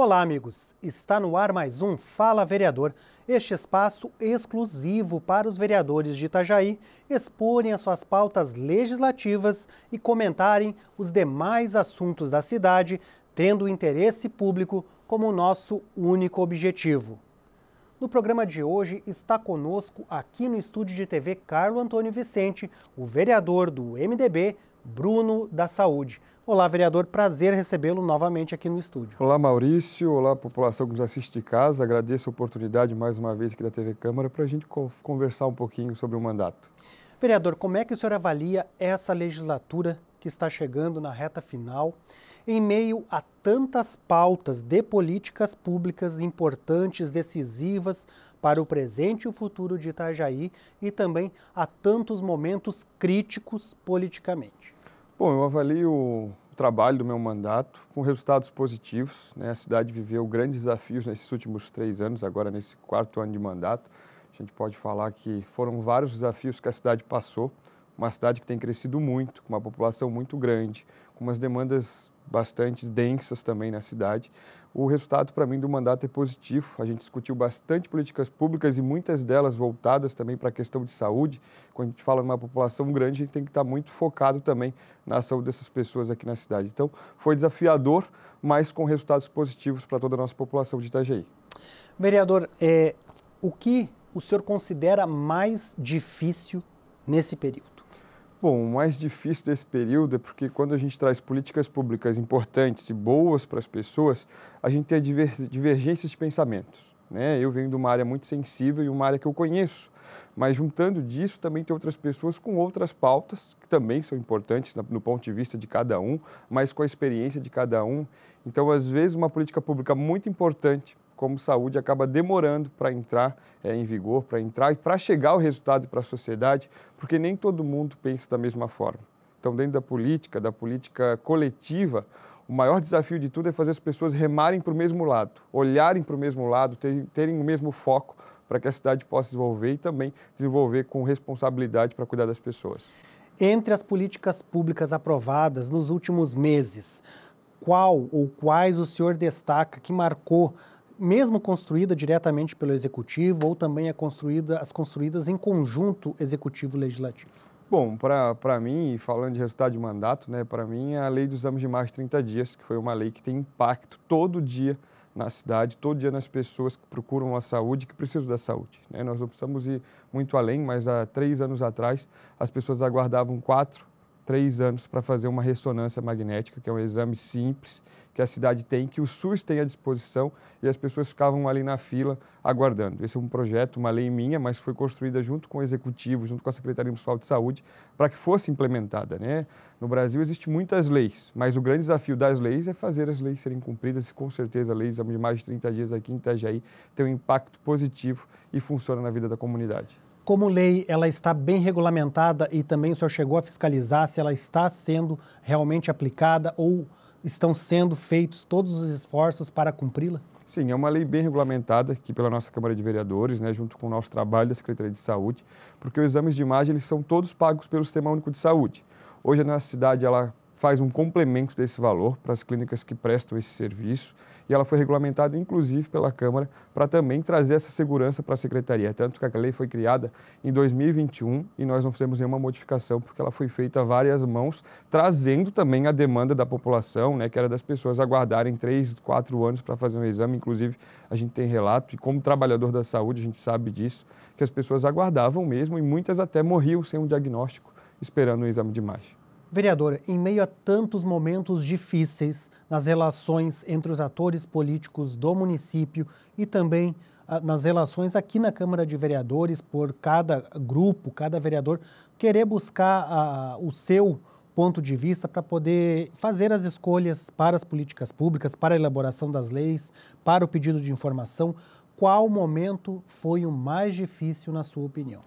Olá, amigos. Está no ar mais um Fala Vereador. Este espaço exclusivo para os vereadores de Itajaí exporem as suas pautas legislativas e comentarem os demais assuntos da cidade, tendo o interesse público como nosso único objetivo. No programa de hoje está conosco aqui no estúdio de TV Carlo Antônio Vicente, o vereador do MDB, Bruno da Saúde. Olá, vereador, prazer recebê-lo novamente aqui no estúdio. Olá, Maurício, olá, população que nos assiste de casa. Agradeço a oportunidade mais uma vez aqui da TV Câmara para a gente conversar um pouquinho sobre o mandato. Vereador, como é que o senhor avalia essa legislatura que está chegando na reta final, em meio a tantas pautas de políticas públicas importantes, decisivas para o presente e o futuro de Itajaí e também a tantos momentos críticos politicamente? Bom, eu avalio trabalho do meu mandato com resultados positivos. Né? A cidade viveu grandes desafios nesses últimos três anos, agora nesse quarto ano de mandato. A gente pode falar que foram vários desafios que a cidade passou. Uma cidade que tem crescido muito, com uma população muito grande, com umas demandas bastante densas também na cidade o resultado para mim do mandato é positivo. A gente discutiu bastante políticas públicas e muitas delas voltadas também para a questão de saúde. Quando a gente fala de uma população grande, a gente tem que estar tá muito focado também na saúde dessas pessoas aqui na cidade. Então, foi desafiador, mas com resultados positivos para toda a nossa população de Itajaí. Vereador, é, o que o senhor considera mais difícil nesse período? Bom, o mais difícil desse período é porque quando a gente traz políticas públicas importantes e boas para as pessoas, a gente tem divergências de pensamentos. Né? Eu venho de uma área muito sensível e uma área que eu conheço, mas juntando disso também tem outras pessoas com outras pautas que também são importantes no ponto de vista de cada um, mas com a experiência de cada um. Então, às vezes, uma política pública muito importante como saúde acaba demorando para entrar é, em vigor, para entrar e para chegar o resultado para a sociedade, porque nem todo mundo pensa da mesma forma. Então, dentro da política, da política coletiva, o maior desafio de tudo é fazer as pessoas remarem para o mesmo lado, olharem para o mesmo lado, terem, terem o mesmo foco para que a cidade possa desenvolver e também desenvolver com responsabilidade para cuidar das pessoas. Entre as políticas públicas aprovadas nos últimos meses, qual ou quais o senhor destaca que marcou mesmo construída diretamente pelo executivo ou também é construída, as construídas em conjunto executivo-legislativo? Bom, para mim, falando de resultado de mandato, né, para mim é a lei dos exames de mais de 30 dias, que foi uma lei que tem impacto todo dia na cidade, todo dia nas pessoas que procuram a saúde, que precisam da saúde. Né? Nós não precisamos ir muito além, mas há três anos atrás as pessoas aguardavam quatro três anos para fazer uma ressonância magnética, que é um exame simples que a cidade tem, que o SUS tem à disposição e as pessoas ficavam ali na fila aguardando. Esse é um projeto, uma lei minha, mas foi construída junto com o Executivo, junto com a Secretaria Municipal de Saúde, para que fosse implementada. Né? No Brasil existem muitas leis, mas o grande desafio das leis é fazer as leis serem cumpridas e com certeza a lei de mais de 30 dias aqui em Itajaí tem um impacto positivo e funciona na vida da comunidade como lei, ela está bem regulamentada e também o senhor chegou a fiscalizar se ela está sendo realmente aplicada ou estão sendo feitos todos os esforços para cumpri-la? Sim, é uma lei bem regulamentada aqui pela nossa Câmara de Vereadores, né, junto com o nosso trabalho da Secretaria de Saúde, porque os exames de imagem eles são todos pagos pelo Sistema Único de Saúde. Hoje a nossa cidade ela faz um complemento desse valor para as clínicas que prestam esse serviço e ela foi regulamentada, inclusive, pela Câmara para também trazer essa segurança para a Secretaria. Tanto que a lei foi criada em 2021 e nós não fizemos nenhuma modificação porque ela foi feita a várias mãos, trazendo também a demanda da população, né, que era das pessoas aguardarem três, quatro anos para fazer um exame. Inclusive, a gente tem relato, e como trabalhador da saúde, a gente sabe disso, que as pessoas aguardavam mesmo e muitas até morriam sem um diagnóstico esperando um exame de imagem. Vereador, em meio a tantos momentos difíceis nas relações entre os atores políticos do município e também ah, nas relações aqui na Câmara de Vereadores, por cada grupo, cada vereador querer buscar ah, o seu ponto de vista para poder fazer as escolhas para as políticas públicas, para a elaboração das leis, para o pedido de informação. Qual momento foi o mais difícil, na sua opinião?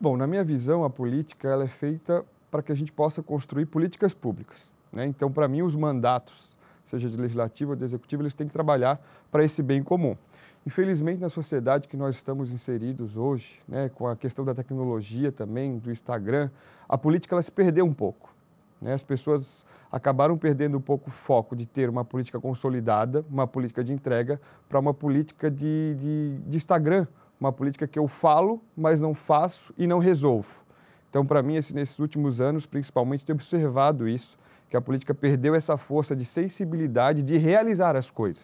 Bom, na minha visão, a política ela é feita para que a gente possa construir políticas públicas. Né? Então, para mim, os mandatos, seja de legislativo ou de executivo, eles têm que trabalhar para esse bem comum. Infelizmente, na sociedade que nós estamos inseridos hoje, né, com a questão da tecnologia também, do Instagram, a política ela se perdeu um pouco. Né? As pessoas acabaram perdendo um pouco o foco de ter uma política consolidada, uma política de entrega, para uma política de, de, de Instagram, uma política que eu falo, mas não faço e não resolvo. Então, para mim, esse, nesses últimos anos, principalmente, tenho observado isso, que a política perdeu essa força de sensibilidade de realizar as coisas.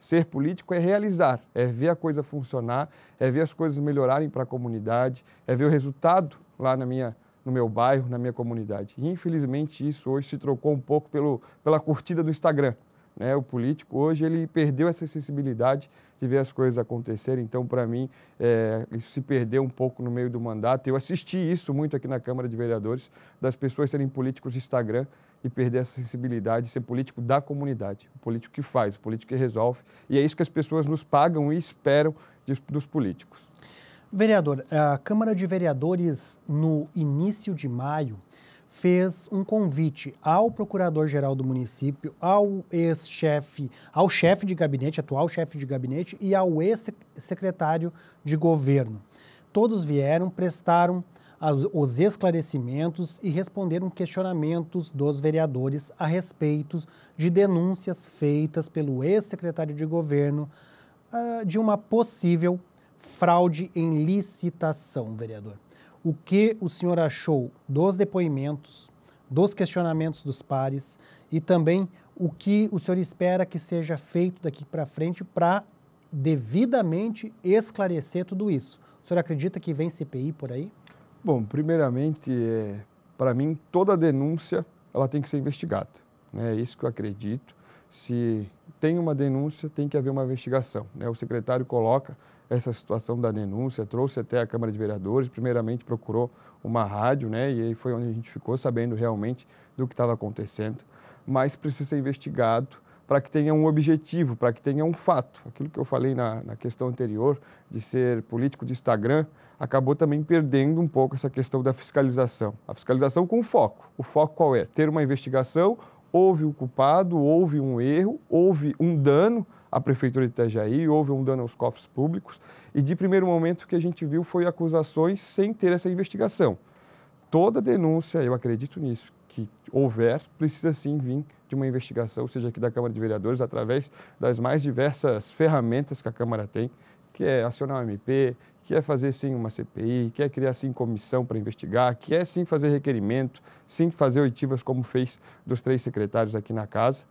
Ser político é realizar, é ver a coisa funcionar, é ver as coisas melhorarem para a comunidade, é ver o resultado lá na minha no meu bairro, na minha comunidade. E, infelizmente, isso hoje se trocou um pouco pelo, pela curtida do Instagram. Né? O político hoje ele perdeu essa sensibilidade de ver as coisas acontecerem. Então, para mim, é, isso se perdeu um pouco no meio do mandato. Eu assisti isso muito aqui na Câmara de Vereadores, das pessoas serem políticos de Instagram e perder essa sensibilidade, ser político da comunidade, o político que faz, o político que resolve. E é isso que as pessoas nos pagam e esperam de, dos políticos. Vereador, a Câmara de Vereadores, no início de maio, fez um convite ao procurador-geral do município, ao ex-chefe, ao chefe de gabinete, atual chefe de gabinete e ao ex-secretário de governo. Todos vieram, prestaram as, os esclarecimentos e responderam questionamentos dos vereadores a respeito de denúncias feitas pelo ex-secretário de governo uh, de uma possível fraude em licitação, vereador o que o senhor achou dos depoimentos, dos questionamentos dos pares e também o que o senhor espera que seja feito daqui para frente para devidamente esclarecer tudo isso. O senhor acredita que vem CPI por aí? Bom, primeiramente, é, para mim, toda denúncia ela tem que ser investigada. Né? É isso que eu acredito. Se tem uma denúncia, tem que haver uma investigação. Né? O secretário coloca essa situação da denúncia, trouxe até a Câmara de Vereadores, primeiramente procurou uma rádio, né, e aí foi onde a gente ficou sabendo realmente do que estava acontecendo. Mas precisa ser investigado para que tenha um objetivo, para que tenha um fato. Aquilo que eu falei na, na questão anterior de ser político de Instagram, acabou também perdendo um pouco essa questão da fiscalização. A fiscalização com foco. O foco qual é? Ter uma investigação, houve o culpado, houve um erro, houve um dano, a Prefeitura de Itajaí, houve um dano aos cofres públicos, e de primeiro momento o que a gente viu foi acusações sem ter essa investigação. Toda denúncia, eu acredito nisso, que houver, precisa sim vir de uma investigação, seja aqui da Câmara de Vereadores, através das mais diversas ferramentas que a Câmara tem, que é acionar o MP, que é fazer sim uma CPI, que é criar sim comissão para investigar, que é sim fazer requerimento, sim fazer oitivas como fez dos três secretários aqui na casa.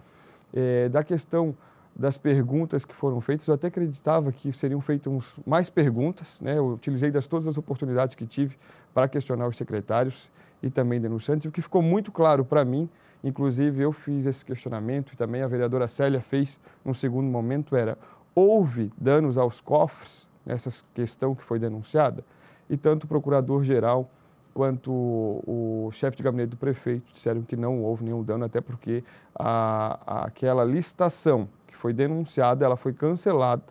É, da questão das perguntas que foram feitas. Eu até acreditava que seriam feitas mais perguntas, né? Eu utilizei das todas as oportunidades que tive para questionar os secretários e também denunciantes, o que ficou muito claro para mim, inclusive eu fiz esse questionamento e também a vereadora Célia fez num segundo momento era: houve danos aos cofres nessa questão que foi denunciada? E tanto o procurador-geral quanto o, chefe de gabinete do prefeito disseram que não houve nenhum dano, até porque a, a, aquela licitação foi denunciada, ela foi cancelada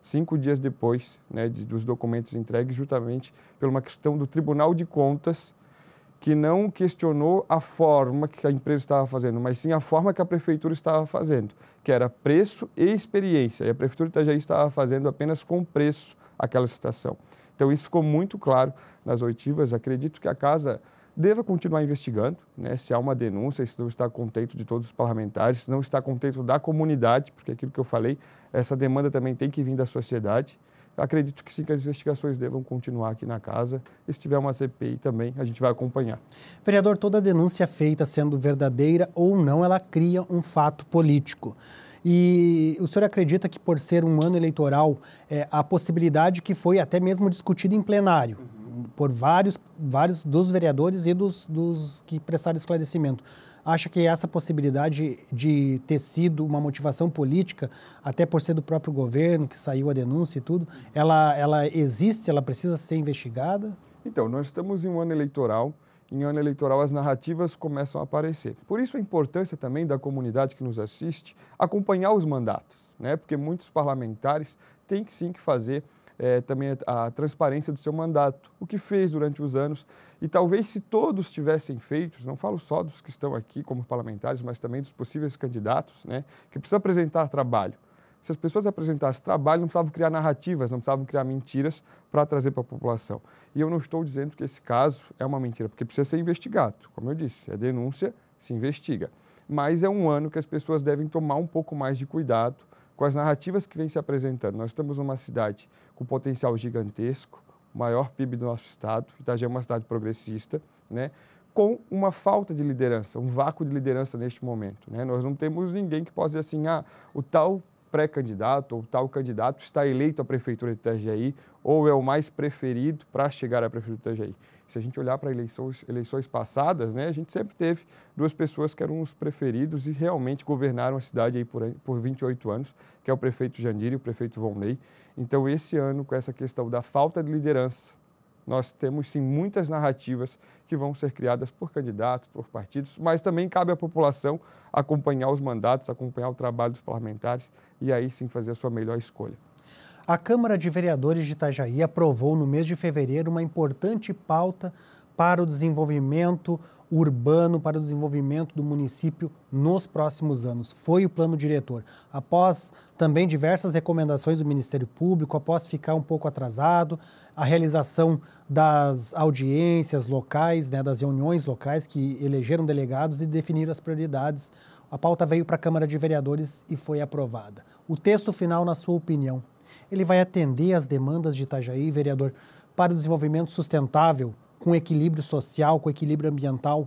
cinco dias depois né, de, dos documentos entregues, justamente por uma questão do Tribunal de Contas, que não questionou a forma que a empresa estava fazendo, mas sim a forma que a prefeitura estava fazendo, que era preço e experiência. E a prefeitura de Itajaí estava fazendo apenas com preço aquela situação. Então isso ficou muito claro nas oitivas. Acredito que a casa deva continuar investigando, né? se há uma denúncia, se não está contente de todos os parlamentares, se não está contente da comunidade, porque aquilo que eu falei, essa demanda também tem que vir da sociedade. Acredito que sim, que as investigações devam continuar aqui na casa. E se tiver uma CPI também, a gente vai acompanhar. Vereador, toda denúncia feita, sendo verdadeira ou não, ela cria um fato político. E o senhor acredita que, por ser um ano eleitoral, é, a possibilidade que foi até mesmo discutida em plenário, uhum por vários, vários dos vereadores e dos, dos que prestaram esclarecimento. Acha que essa possibilidade de ter sido uma motivação política, até por ser do próprio governo que saiu a denúncia e tudo, ela, ela existe, ela precisa ser investigada? Então, nós estamos em um ano eleitoral. Em ano eleitoral, as narrativas começam a aparecer. Por isso, a importância também da comunidade que nos assiste acompanhar os mandatos, né? porque muitos parlamentares têm que sim que fazer é, também a, a transparência do seu mandato, o que fez durante os anos. E talvez se todos tivessem feito, não falo só dos que estão aqui como parlamentares, mas também dos possíveis candidatos, né, que precisam apresentar trabalho. Se as pessoas apresentassem trabalho, não precisavam criar narrativas, não precisavam criar mentiras para trazer para a população. E eu não estou dizendo que esse caso é uma mentira, porque precisa ser investigado. Como eu disse, é denúncia, se investiga. Mas é um ano que as pessoas devem tomar um pouco mais de cuidado com as narrativas que vêm se apresentando. Nós estamos numa cidade com potencial gigantesco, maior PIB do nosso estado, Itajaí é uma cidade progressista, né? com uma falta de liderança, um vácuo de liderança neste momento. Né? Nós não temos ninguém que possa dizer assim, ah, o tal pré-candidato ou tal candidato está eleito à prefeitura de Itajaí ou é o mais preferido para chegar à prefeitura de Itajaí. Se a gente olhar para eleições, eleições passadas, né, a gente sempre teve duas pessoas que eram os preferidos e realmente governaram a cidade aí por, por 28 anos, que é o prefeito Jandir e o prefeito Volney. Então, esse ano, com essa questão da falta de liderança, nós temos sim muitas narrativas que vão ser criadas por candidatos, por partidos, mas também cabe à população acompanhar os mandatos, acompanhar o trabalho dos parlamentares e aí sim fazer a sua melhor escolha. A Câmara de Vereadores de Itajaí aprovou no mês de fevereiro uma importante pauta para o desenvolvimento urbano, para o desenvolvimento do município nos próximos anos. Foi o plano diretor. Após também diversas recomendações do Ministério Público, após ficar um pouco atrasado, a realização das audiências locais, né, das reuniões locais que elegeram delegados e definiram as prioridades. A pauta veio para a Câmara de Vereadores e foi aprovada. O texto final, na sua opinião, ele vai atender às demandas de Itajaí, vereador, para o desenvolvimento sustentável, com equilíbrio social, com equilíbrio ambiental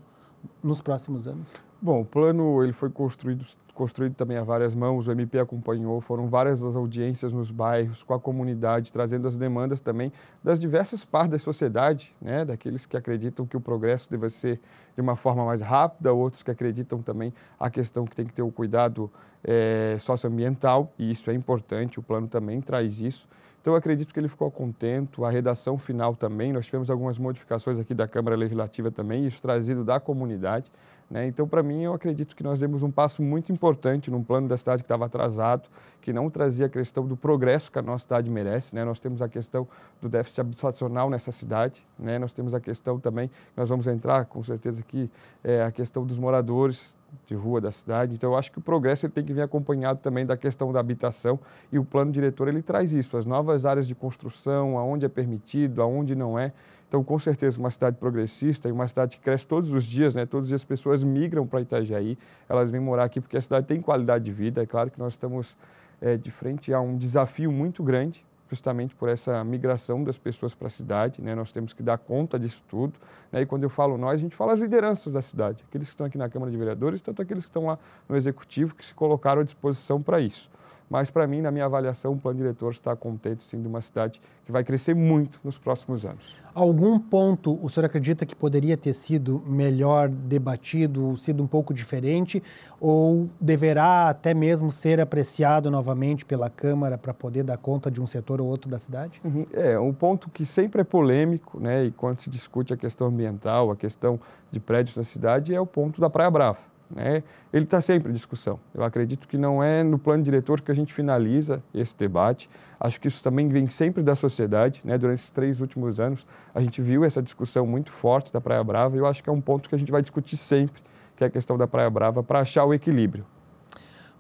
nos próximos anos? Bom, o plano ele foi construído, construído também a várias mãos, o MP acompanhou, foram várias as audiências nos bairros, com a comunidade, trazendo as demandas também das diversas partes da sociedade, né? daqueles que acreditam que o progresso deve ser de uma forma mais rápida, outros que acreditam também a questão que tem que ter o cuidado é, socioambiental, e isso é importante, o plano também traz isso. Então, eu acredito que ele ficou contente, a redação final também, nós tivemos algumas modificações aqui da Câmara Legislativa também, isso trazido da comunidade. Né? Então, para mim, eu acredito que nós demos um passo muito importante num plano da cidade que estava atrasado, que não trazia a questão do progresso que a nossa cidade merece. Né? Nós temos a questão do déficit habitacional nessa cidade, né? nós temos a questão também, nós vamos entrar com certeza aqui, é, a questão dos moradores de rua da cidade. Então, eu acho que o progresso ele tem que vir acompanhado também da questão da habitação e o plano diretor ele traz isso, as novas áreas de construção, aonde é permitido, aonde não é. Então, com certeza, uma cidade progressista e uma cidade que cresce todos os dias, né? Todos os dias as pessoas migram para Itajaí, elas vêm morar aqui porque a cidade tem qualidade de vida. É claro que nós estamos é, de frente a um desafio muito grande, justamente por essa migração das pessoas para a cidade, né? Nós temos que dar conta disso tudo, né? E quando eu falo nós, a gente fala as lideranças da cidade, aqueles que estão aqui na Câmara de Vereadores, tanto aqueles que estão lá no Executivo, que se colocaram à disposição para isso. Mas, para mim, na minha avaliação, o plano diretor está contente, sim, de uma cidade que vai crescer muito nos próximos anos. Algum ponto o senhor acredita que poderia ter sido melhor debatido, sido um pouco diferente, ou deverá até mesmo ser apreciado novamente pela Câmara para poder dar conta de um setor ou outro da cidade? Uhum. É, um ponto que sempre é polêmico, né, e quando se discute a questão ambiental, a questão de prédios na cidade, é o ponto da Praia Brava. Né? Ele está sempre em discussão. Eu acredito que não é no plano diretor que a gente finaliza esse debate. Acho que isso também vem sempre da sociedade. Né? Durante esses três últimos anos, a gente viu essa discussão muito forte da Praia Brava e eu acho que é um ponto que a gente vai discutir sempre, que é a questão da Praia Brava, para achar o equilíbrio.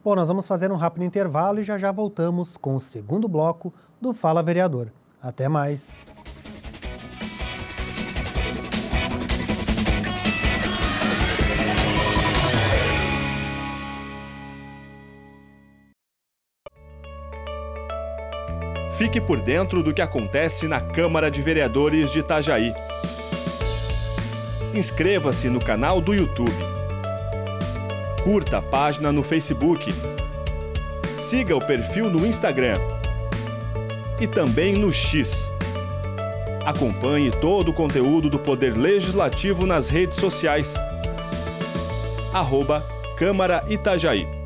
Bom, nós vamos fazer um rápido intervalo e já já voltamos com o segundo bloco do Fala Vereador. Até mais! Fique por dentro do que acontece na Câmara de Vereadores de Itajaí. Inscreva-se no canal do YouTube. Curta a página no Facebook. Siga o perfil no Instagram. E também no X. Acompanhe todo o conteúdo do Poder Legislativo nas redes sociais. Arroba Câmara Itajaí.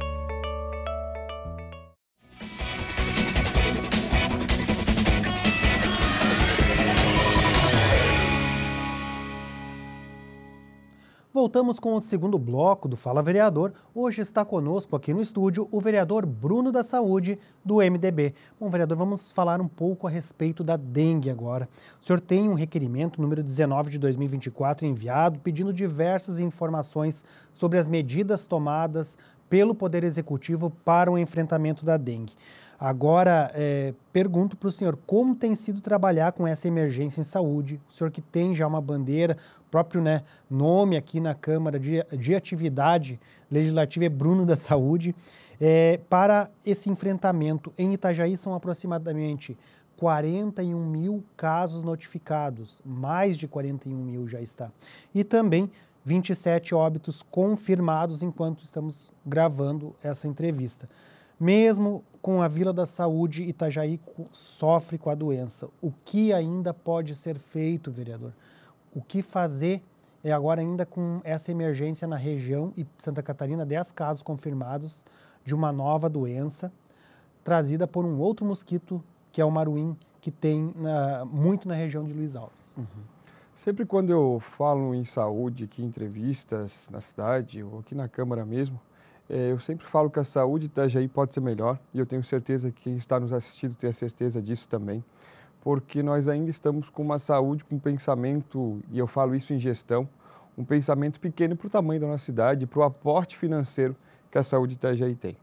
voltamos com o segundo bloco do Fala Vereador. Hoje está conosco aqui no estúdio o vereador Bruno da Saúde, do MDB. Bom, vereador, vamos falar um pouco a respeito da dengue agora. O senhor tem um requerimento número 19 de 2024 enviado pedindo diversas informações sobre as medidas tomadas pelo Poder Executivo para o enfrentamento da dengue. Agora, é, pergunto para o senhor, como tem sido trabalhar com essa emergência em saúde? O senhor que tem já uma bandeira, próprio né, nome aqui na Câmara de, de Atividade Legislativa é Bruno da Saúde, é, para esse enfrentamento. Em Itajaí são aproximadamente 41 mil casos notificados, mais de 41 mil já está. E também 27 óbitos confirmados enquanto estamos gravando essa entrevista. Mesmo com a Vila da Saúde, Itajaí sofre com a doença. O que ainda pode ser feito, vereador? O que fazer é agora ainda com essa emergência na região e Santa Catarina, 10 casos confirmados de uma nova doença trazida por um outro mosquito, que é o maruim, que tem muito na região de Luiz Alves. Uhum. Sempre quando eu falo em saúde, aqui em entrevistas na cidade ou aqui na Câmara mesmo, é, eu sempre falo que a saúde de Itajaí pode ser melhor e eu tenho certeza que quem está nos assistindo tem a certeza disso também, porque nós ainda estamos com uma saúde, com um pensamento, e eu falo isso em gestão, um pensamento pequeno para o tamanho da nossa cidade, para o aporte financeiro que a saúde de Itajaí tem.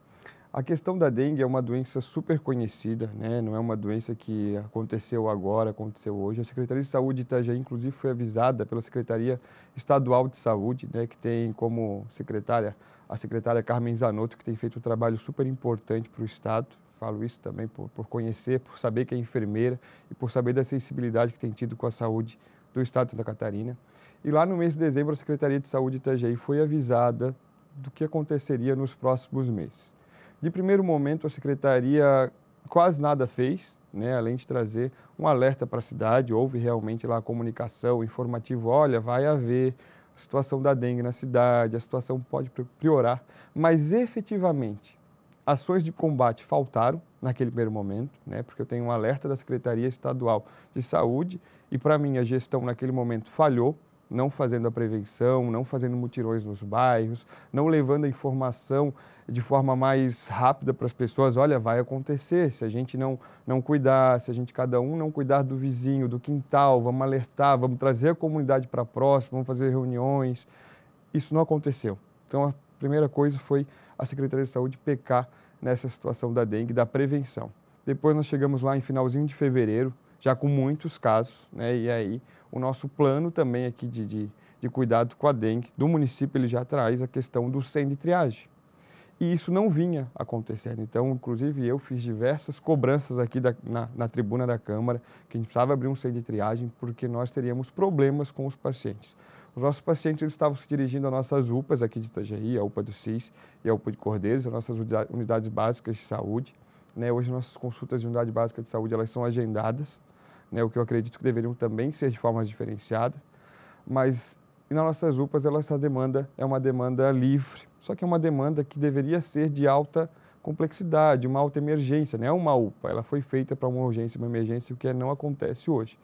A questão da dengue é uma doença super conhecida, né? não é uma doença que aconteceu agora, aconteceu hoje. A Secretaria de Saúde de Itajaí, inclusive, foi avisada pela Secretaria Estadual de Saúde, né? que tem como secretária a secretária Carmen Zanotto, que tem feito um trabalho super importante para o Estado. Falo isso também por, por conhecer, por saber que é enfermeira e por saber da sensibilidade que tem tido com a saúde do Estado de Santa Catarina. E lá no mês de dezembro, a Secretaria de Saúde de Itajaí foi avisada do que aconteceria nos próximos meses. De primeiro momento, a Secretaria quase nada fez, né, além de trazer um alerta para a cidade, houve realmente lá a comunicação informativa, olha, vai haver a situação da dengue na cidade, a situação pode piorar, mas efetivamente ações de combate faltaram naquele primeiro momento, né? Porque eu tenho um alerta da Secretaria Estadual de Saúde e para mim a gestão naquele momento falhou não fazendo a prevenção, não fazendo mutirões nos bairros, não levando a informação de forma mais rápida para as pessoas, olha, vai acontecer, se a gente não, não cuidar, se a gente cada um não cuidar do vizinho, do quintal, vamos alertar, vamos trazer a comunidade para próximo, vamos fazer reuniões. Isso não aconteceu. Então a primeira coisa foi a Secretaria de Saúde pecar nessa situação da dengue, da prevenção. Depois nós chegamos lá em finalzinho de fevereiro, já com muitos casos, né? E aí o nosso plano também aqui de, de, de cuidado com a dengue do município, ele já traz a questão do centro de triagem. E isso não vinha acontecendo. Então, inclusive, eu fiz diversas cobranças aqui da, na, na, tribuna da Câmara, que a gente precisava abrir um centro de triagem, porque nós teríamos problemas com os pacientes. Os nossos pacientes eles estavam se dirigindo às nossas UPAs aqui de Itajaí, a UPA do CIS e a UPA de Cordeiros, as nossas unidades básicas de saúde. Né? Hoje, nossas consultas de unidade básica de saúde elas são agendadas né, o que eu acredito que deveriam também ser de forma diferenciada, mas nas nossas UPAs essa demanda é uma demanda livre, só que é uma demanda que deveria ser de alta complexidade, uma alta emergência, não é uma UPA, ela foi feita para uma urgência, uma emergência, o que não acontece hoje.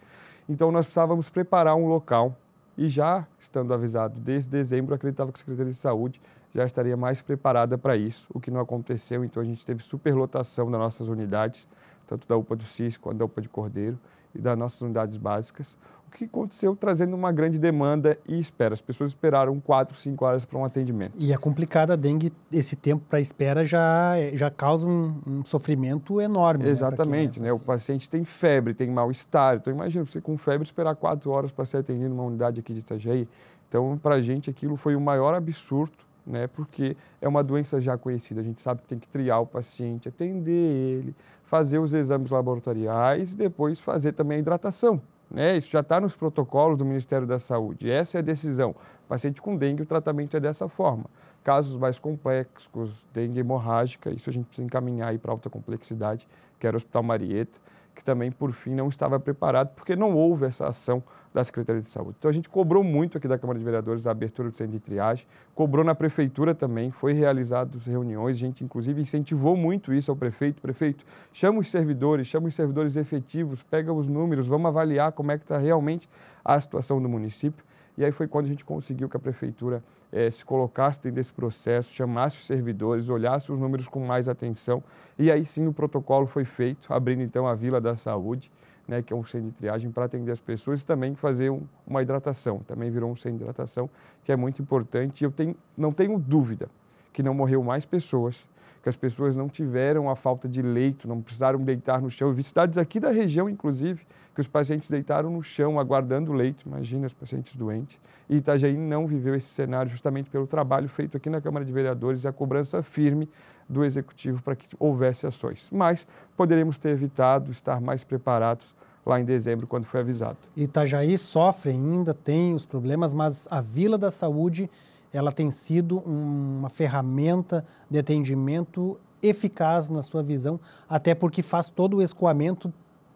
Então nós precisávamos preparar um local e já estando avisado desde dezembro, acreditava que a Secretaria de Saúde já estaria mais preparada para isso, o que não aconteceu, então a gente teve superlotação das nossas unidades, tanto da UPA do Cisco quanto da UPA de Cordeiro, e das nossas unidades básicas, o que aconteceu trazendo uma grande demanda e espera. As pessoas esperaram 4, 5 horas para um atendimento. E é complicada a dengue, esse tempo para espera já, já causa um, um sofrimento enorme. Né, Exatamente, né? né? O assim. paciente tem febre, tem mal-estar. Então, imagina você com febre esperar 4 horas para ser atendido numa unidade aqui de Itajaí. Então, para a gente, aquilo foi o maior absurdo né? Porque é uma doença já conhecida, a gente sabe que tem que triar o paciente, atender ele, fazer os exames laboratoriais e depois fazer também a hidratação. Né? Isso já está nos protocolos do Ministério da Saúde. Essa é a decisão. Paciente com dengue, o tratamento é dessa forma. Casos mais complexos, dengue hemorrágica, isso a gente precisa encaminhar para alta complexidade, que era o Hospital Marieta que também, por fim, não estava preparado, porque não houve essa ação da Secretaria de Saúde. Então, a gente cobrou muito aqui da Câmara de Vereadores a abertura do centro de triagem, cobrou na Prefeitura também, foi realizado reuniões, a gente, inclusive, incentivou muito isso ao prefeito. Prefeito, chama os servidores, chama os servidores efetivos, pega os números, vamos avaliar como é que está realmente a situação do município. E aí foi quando a gente conseguiu que a Prefeitura é, se colocasse dentro desse processo, chamasse os servidores, olhasse os números com mais atenção. E aí sim o protocolo foi feito, abrindo então a Vila da Saúde, né, que é um centro de triagem para atender as pessoas e também fazer um, uma hidratação. Também virou um centro de hidratação, que é muito importante. E eu tenho, não tenho dúvida que não morreu mais pessoas, que as pessoas não tiveram a falta de leito, não precisaram deitar no chão. Eu vi cidades aqui da região, inclusive, que os pacientes deitaram no chão aguardando o leito, imagina os pacientes doentes. E Itajaí não viveu esse cenário justamente pelo trabalho feito aqui na Câmara de Vereadores e a cobrança firme do Executivo para que houvesse ações. Mas poderíamos ter evitado estar mais preparados lá em dezembro, quando foi avisado. Itajaí sofre ainda, tem os problemas, mas a Vila da Saúde ela tem sido uma ferramenta de atendimento eficaz na sua visão, até porque faz todo o escoamento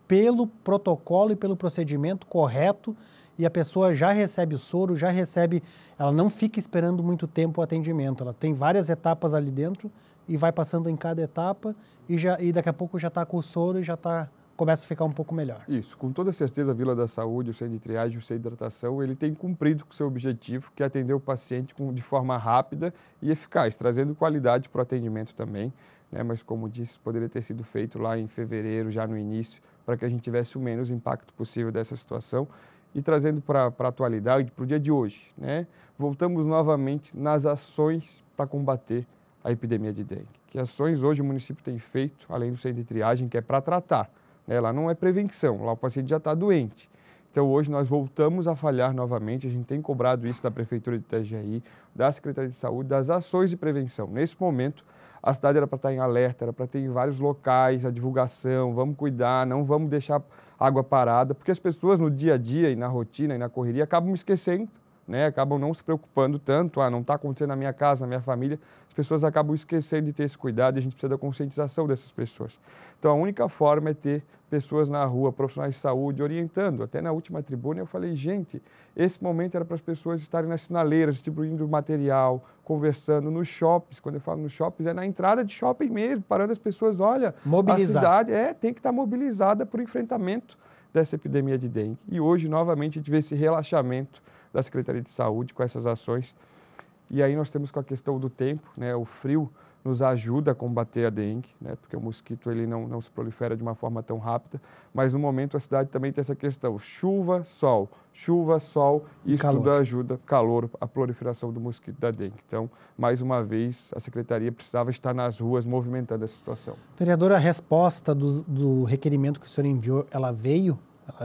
pelo protocolo e pelo procedimento correto e a pessoa já recebe o soro, já recebe, ela não fica esperando muito tempo o atendimento, ela tem várias etapas ali dentro e vai passando em cada etapa e, já, e daqui a pouco já está com o soro e já está começa a ficar um pouco melhor. Isso, com toda certeza a Vila da Saúde, o Centro de Triagem, o Centro de Hidratação, ele tem cumprido com o seu objetivo, que é atender o paciente com, de forma rápida e eficaz, trazendo qualidade para o atendimento também, né? mas como disse, poderia ter sido feito lá em fevereiro, já no início, para que a gente tivesse o menos impacto possível dessa situação. E trazendo para a atualidade, para o dia de hoje, né? voltamos novamente nas ações para combater a epidemia de dengue. Que ações hoje o município tem feito, além do centro de triagem, que é para tratar. Né? Lá não é prevenção, lá o paciente já está doente. Então hoje nós voltamos a falhar novamente, a gente tem cobrado isso da Prefeitura de Itajaí, da Secretaria de Saúde, das ações de prevenção. Nesse momento, a cidade era para estar tá em alerta, era para ter em vários locais a divulgação, vamos cuidar, não vamos deixar água parada, porque as pessoas no dia a dia e na rotina e na correria acabam esquecendo né, acabam não se preocupando tanto, ah, não está acontecendo na minha casa, na minha família, as pessoas acabam esquecendo de ter esse cuidado e a gente precisa da conscientização dessas pessoas. Então, a única forma é ter pessoas na rua, profissionais de saúde, orientando. Até na última tribuna eu falei, gente, esse momento era para as pessoas estarem nas sinaleiras, distribuindo material, conversando nos shoppings. Quando eu falo nos shoppings, é na entrada de shopping mesmo, parando as pessoas, olha, Mobilizar. a cidade é, tem que estar mobilizada para o enfrentamento dessa epidemia de dengue. E hoje, novamente, a gente vê esse relaxamento da Secretaria de Saúde com essas ações. E aí nós temos com a questão do tempo, né? O frio nos ajuda a combater a dengue, né? Porque o mosquito ele não, não se prolifera de uma forma tão rápida, mas no momento a cidade também tem essa questão: chuva, sol, chuva, sol, isso calor. tudo ajuda, calor, a proliferação do mosquito da dengue. Então, mais uma vez, a secretaria precisava estar nas ruas movimentando a situação. Vereadora, a resposta do, do requerimento que o senhor enviou, ela veio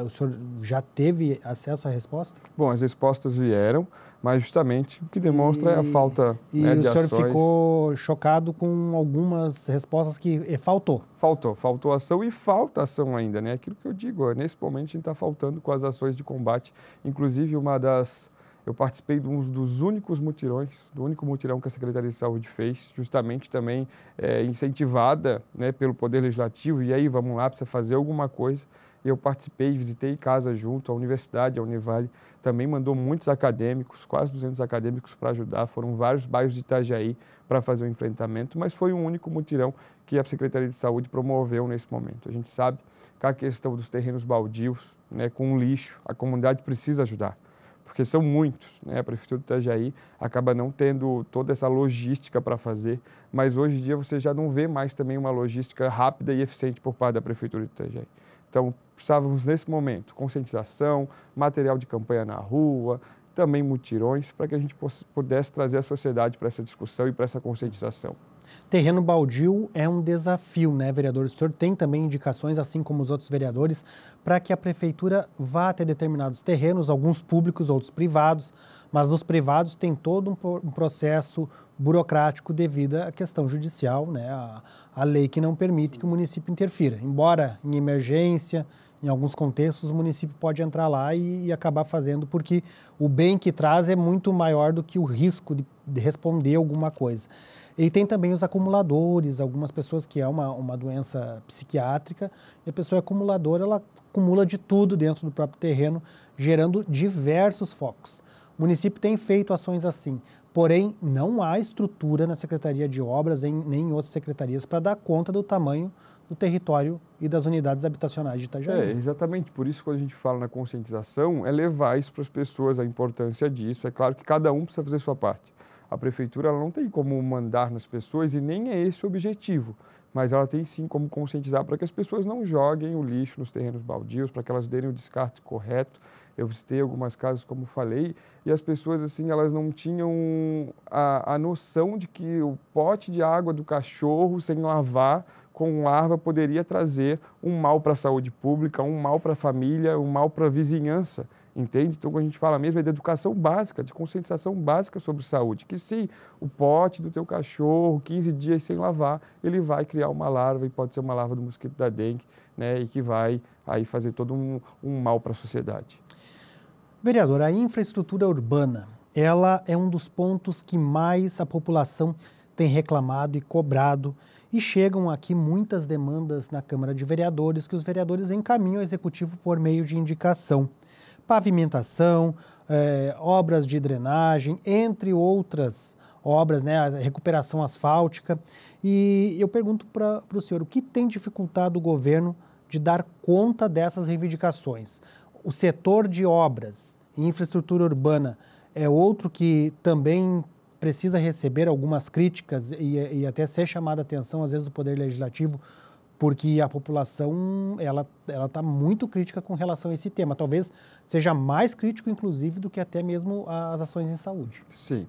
o senhor já teve acesso à resposta? Bom, as respostas vieram, mas justamente o que demonstra e, é a falta e né, de ações. E o senhor ficou chocado com algumas respostas que faltou? Faltou, faltou ação e falta ação ainda, né? Aquilo que eu digo, é, nesse momento a gente está faltando com as ações de combate. Inclusive, uma das... Eu participei de um dos únicos mutirões, do único mutirão que a Secretaria de Saúde fez, justamente também é, incentivada né, pelo Poder Legislativo, e aí vamos lá, precisa fazer alguma coisa e eu participei, visitei casa junto, a universidade, a Univale também mandou muitos acadêmicos, quase 200 acadêmicos para ajudar, foram vários bairros de Itajaí para fazer o enfrentamento, mas foi o um único mutirão que a Secretaria de Saúde promoveu nesse momento. A gente sabe que a questão dos terrenos baldios, né, com lixo, a comunidade precisa ajudar porque são muitos. Né? A Prefeitura de Itajaí acaba não tendo toda essa logística para fazer, mas hoje em dia você já não vê mais também uma logística rápida e eficiente por parte da Prefeitura de Itajaí. Então, Precisávamos, nesse momento, conscientização, material de campanha na rua, também mutirões, para que a gente pudesse trazer a sociedade para essa discussão e para essa conscientização. Terreno baldio é um desafio, né, vereador? O senhor tem também indicações, assim como os outros vereadores, para que a prefeitura vá até determinados terrenos, alguns públicos, outros privados, mas nos privados tem todo um, processo burocrático devido à questão judicial, né, a, a lei que não permite que o município interfira. Embora em emergência, em alguns contextos, o município pode entrar lá e, e, acabar fazendo, porque o bem que traz é muito maior do que o risco de, de responder alguma coisa. E tem também os acumuladores, algumas pessoas que é uma, uma doença psiquiátrica, e a pessoa é acumuladora, ela acumula de tudo dentro do próprio terreno, gerando diversos focos. O município tem feito ações assim, porém não há estrutura na Secretaria de Obras, em, nem em outras secretarias, para dar conta do tamanho do território e das unidades habitacionais de Itajaí. É, exatamente. Por isso, quando a gente fala na conscientização, é levar isso para as pessoas, a importância disso. É claro que cada um precisa fazer sua parte. A prefeitura ela não tem como mandar nas pessoas e nem é esse o objetivo mas ela tem sim como conscientizar para que as pessoas não joguem o lixo nos terrenos baldios, para que elas derem o descarte correto. Eu visitei algumas casas, como falei, e as pessoas assim elas não tinham a, a noção de que o pote de água do cachorro sem lavar com larva poderia trazer um mal para a saúde pública, um mal para a família, um mal para a vizinhança. Entende? Então, quando a gente fala mesmo é de educação básica, de conscientização básica sobre saúde. Que sim, o pote do teu cachorro, 15 dias sem lavar, ele vai criar uma larva e pode ser uma larva do mosquito da dengue, né? E que vai aí fazer todo um, um mal para a sociedade. Vereador, a infraestrutura urbana, ela é um dos pontos que mais a população tem reclamado e cobrado e chegam aqui muitas demandas na Câmara de Vereadores que os vereadores encaminham ao executivo por meio de indicação. Pavimentação, eh, obras de drenagem, entre outras obras, né, a recuperação asfáltica. E eu pergunto para o senhor, o que tem dificultado o governo de dar conta dessas reivindicações? O setor de obras e infraestrutura urbana é outro que também precisa receber algumas críticas e, e até ser chamada a atenção, às vezes, do Poder Legislativo, porque a população ela ela está muito crítica com relação a esse tema. Talvez seja mais crítico, inclusive, do que até mesmo as ações em saúde. Sim.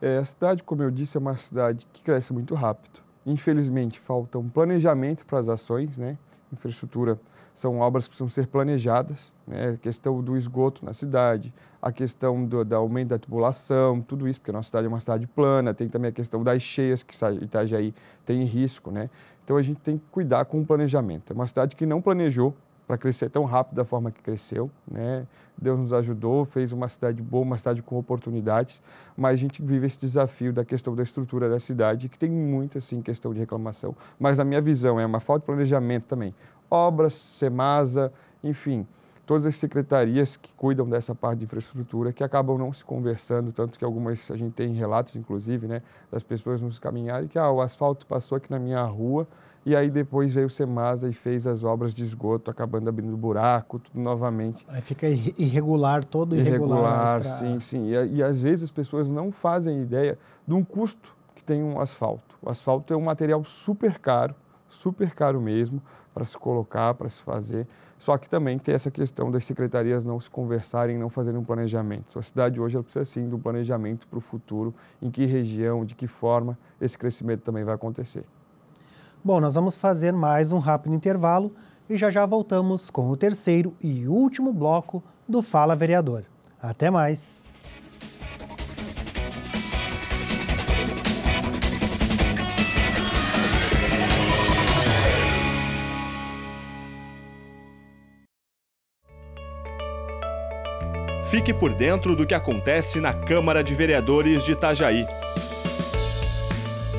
É, a cidade, como eu disse, é uma cidade que cresce muito rápido. Infelizmente, falta um planejamento para as ações, né? Infraestrutura são obras que precisam ser planejadas né, a questão do esgoto na cidade, a questão do, do aumento da tubulação, tudo isso, porque a nossa cidade é uma cidade plana, tem também a questão das cheias que Itajaí tem risco, né? Então a gente tem que cuidar com o planejamento. É uma cidade que não planejou para crescer tão rápido da forma que cresceu, né? Deus nos ajudou, fez uma cidade boa, uma cidade com oportunidades, mas a gente vive esse desafio da questão da estrutura da cidade, que tem muita, assim, questão de reclamação. Mas, na minha visão, é uma falta de planejamento também. Obras, Semasa, enfim, todas as secretarias que cuidam dessa parte de infraestrutura que acabam não se conversando, tanto que algumas a gente tem relatos, inclusive, né, das pessoas nos caminharem que ah, o asfalto passou aqui na minha rua e aí depois veio o Semasa e fez as obras de esgoto, acabando abrindo buraco, tudo novamente. Aí fica irregular, todo irregular. Irregular, sim, sim. E, e às vezes as pessoas não fazem ideia de um custo que tem um asfalto. O asfalto é um material super caro, super caro mesmo, para se colocar, para se fazer. Só que também tem essa questão das secretarias não se conversarem, não fazerem um planejamento. A cidade hoje ela precisa sim de um planejamento para o futuro, em que região, de que forma esse crescimento também vai acontecer. Bom, nós vamos fazer mais um rápido intervalo e já já voltamos com o terceiro e último bloco do Fala Vereador. Até mais! Fique por dentro do que acontece na Câmara de Vereadores de Itajaí.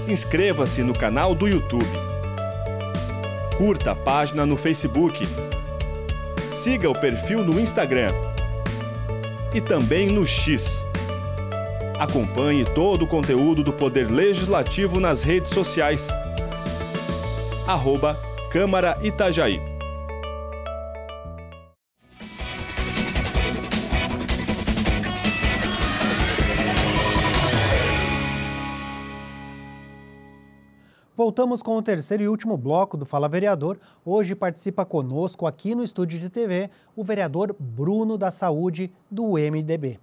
Inscreva-se no canal do YouTube. Curta a página no Facebook. Siga o perfil no Instagram. E também no X. Acompanhe todo o conteúdo do Poder Legislativo nas redes sociais. Arroba Câmara Itajaí. Voltamos com o terceiro e último bloco do Fala Vereador. Hoje participa conosco aqui no estúdio de TV o vereador Bruno da Saúde, do MDB.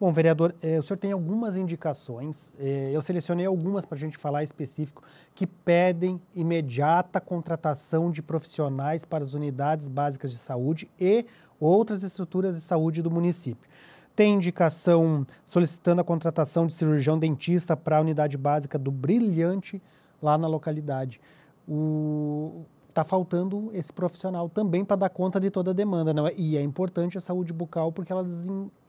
Bom, vereador, eh, o senhor tem algumas indicações, eh, eu selecionei algumas para a gente falar específico, que pedem imediata contratação de profissionais para as unidades básicas de saúde e outras estruturas de saúde do município. Tem indicação solicitando a contratação de cirurgião dentista para a unidade básica do Brilhante lá na localidade. O está faltando esse profissional também para dar conta de toda a demanda, não é? E é importante a saúde bucal porque ela,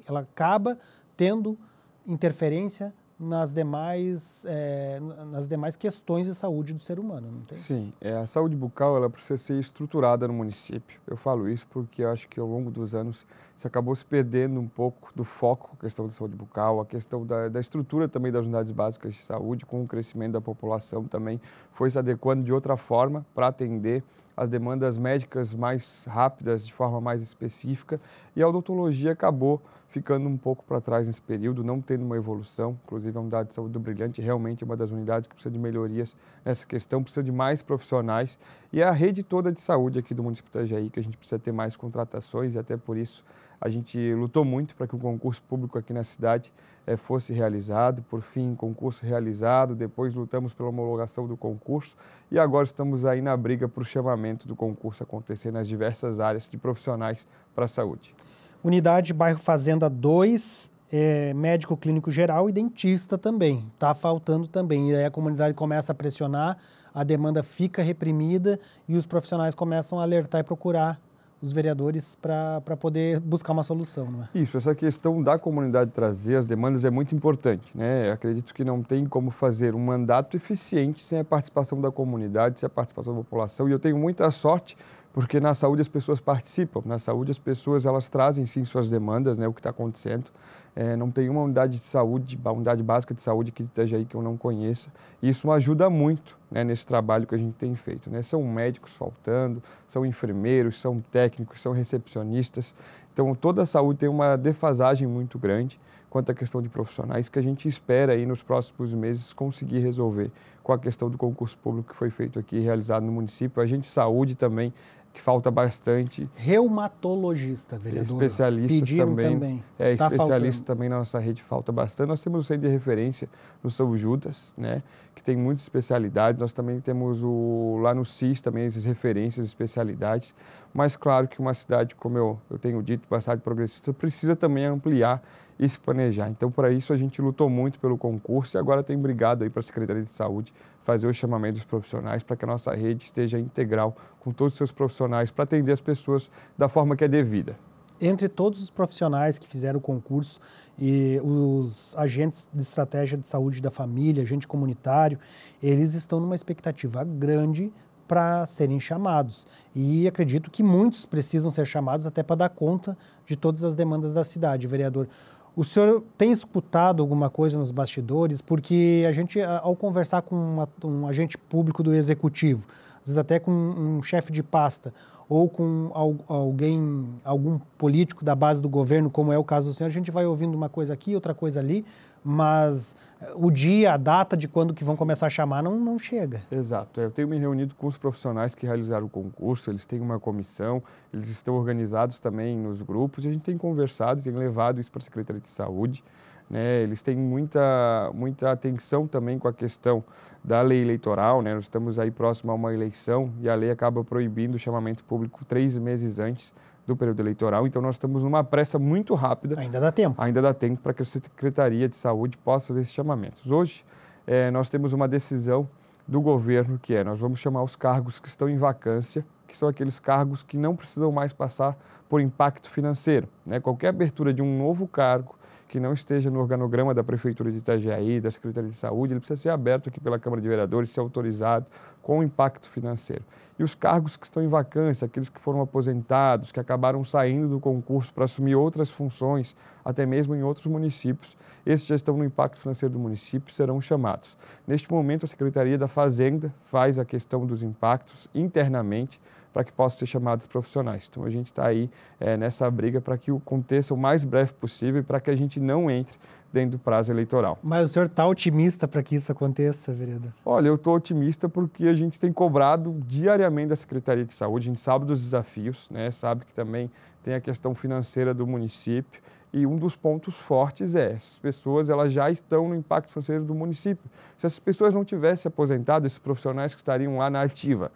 ela acaba tendo interferência nas demais, é, nas demais questões de saúde do ser humano, não tem? Sim, é, a saúde bucal ela precisa ser estruturada no município. Eu falo isso porque acho que ao longo dos anos se acabou se perdendo um pouco do foco, a questão da saúde bucal, a questão da, da estrutura também das unidades básicas de saúde, com o crescimento da população também, foi se adequando de outra forma para atender as demandas médicas mais rápidas, de forma mais específica, e a odontologia acabou ficando um pouco para trás nesse período, não tendo uma evolução. Inclusive, a é unidade de saúde do Brilhante realmente é uma das unidades que precisa de melhorias nessa questão, precisa de mais profissionais e é a rede toda de saúde aqui do município de Itajaí, que a gente precisa ter mais contratações e até por isso a gente lutou muito para que o concurso público aqui na cidade eh, fosse realizado. Por fim, concurso realizado. Depois lutamos pela homologação do concurso e agora estamos aí na briga para o chamamento do concurso acontecer nas diversas áreas de profissionais para a saúde. Unidade Bairro Fazenda 2, é, médico clínico geral e dentista também. Está faltando também. E aí a comunidade começa a pressionar, a demanda fica reprimida e os profissionais começam a alertar e procurar os vereadores para poder buscar uma solução. Não é? Isso, essa questão da comunidade trazer as demandas é muito importante. Né? acredito que não tem como fazer um mandato eficiente sem a participação da comunidade, sem a participação da população. E eu tenho muita sorte porque na saúde as pessoas participam, na saúde as pessoas elas trazem sim suas demandas, né, o que está acontecendo. É, não tem uma unidade de saúde, uma unidade básica de saúde que esteja aí que eu não conheça. Isso ajuda muito né, nesse trabalho que a gente tem feito. Né? São médicos faltando, são enfermeiros, são técnicos, são recepcionistas. Então, toda a saúde tem uma defasagem muito grande quanto à questão de profissionais que a gente espera aí nos próximos meses conseguir resolver com a questão do concurso público que foi feito aqui, realizado no município. A gente saúde também que falta bastante. Reumatologista, vereador. especialista também. também. É, tá especialista faltando. também na nossa rede falta bastante. Nós temos o centro de referência no São Judas, né? Que tem muitas especialidades. Nós também temos o lá no CIS também as referências, especialidades. Mas claro que uma cidade, como eu, eu tenho dito, bastante progressista, precisa também ampliar e se planejar. Então, para isso, a gente lutou muito pelo concurso e agora tem brigado aí para a Secretaria de Saúde fazer o chamamento dos profissionais para que a nossa rede esteja integral com todos os seus profissionais para atender as pessoas da forma que é devida. Entre todos os profissionais que fizeram o concurso e os agentes de estratégia de saúde da família, agente comunitário, eles estão numa expectativa grande para serem chamados. E acredito que muitos precisam ser chamados até para dar conta de todas as demandas da cidade, vereador. O senhor tem escutado alguma coisa nos bastidores? Porque a gente, ao conversar com uma, um agente público do executivo, às vezes até com um chefe de pasta ou com alguém, algum político da base do governo, como é o caso do senhor, a gente vai ouvindo uma coisa aqui, outra coisa ali, mas o dia, a data de quando que vão começar a chamar não, não chega. Exato. É, eu tenho me reunido com os profissionais que realizaram o concurso, eles têm uma comissão, eles estão organizados também nos grupos, e a gente tem conversado, tem levado isso para a Secretaria de Saúde. Né? Eles têm muita, muita atenção também com a questão da lei eleitoral, né? Nós estamos aí próximo a uma eleição e a lei acaba proibindo o chamamento público três meses antes do período eleitoral, então nós estamos numa pressa muito rápida. Ainda dá tempo. Ainda dá tempo para que a Secretaria de Saúde possa fazer esses chamamentos. Hoje, é, nós temos uma decisão do governo que é: nós vamos chamar os cargos que estão em vacância, que são aqueles cargos que não precisam mais passar por impacto financeiro. Né? Qualquer abertura de um novo cargo que não esteja no organograma da Prefeitura de Itajaí, da Secretaria de Saúde, ele precisa ser aberto aqui pela Câmara de Vereadores, ser autorizado com impacto financeiro. E os cargos que estão em vacância, aqueles que foram aposentados, que acabaram saindo do concurso para assumir outras funções, até mesmo em outros municípios, esses já estão no impacto financeiro do município, serão chamados. Neste momento, a Secretaria da Fazenda faz a questão dos impactos internamente, para que possam ser chamados profissionais. Então a gente está aí é, nessa briga para que aconteça o mais breve possível e para que a gente não entre dentro do prazo eleitoral. Mas o senhor está otimista para que isso aconteça, vereador? Olha, eu estou otimista porque a gente tem cobrado diariamente da Secretaria de Saúde, a gente sabe dos desafios, né? sabe que também tem a questão financeira do município e um dos pontos fortes é essas pessoas elas já estão no impacto financeiro do município. Se essas pessoas não tivessem aposentado, esses profissionais que estariam lá na ativa,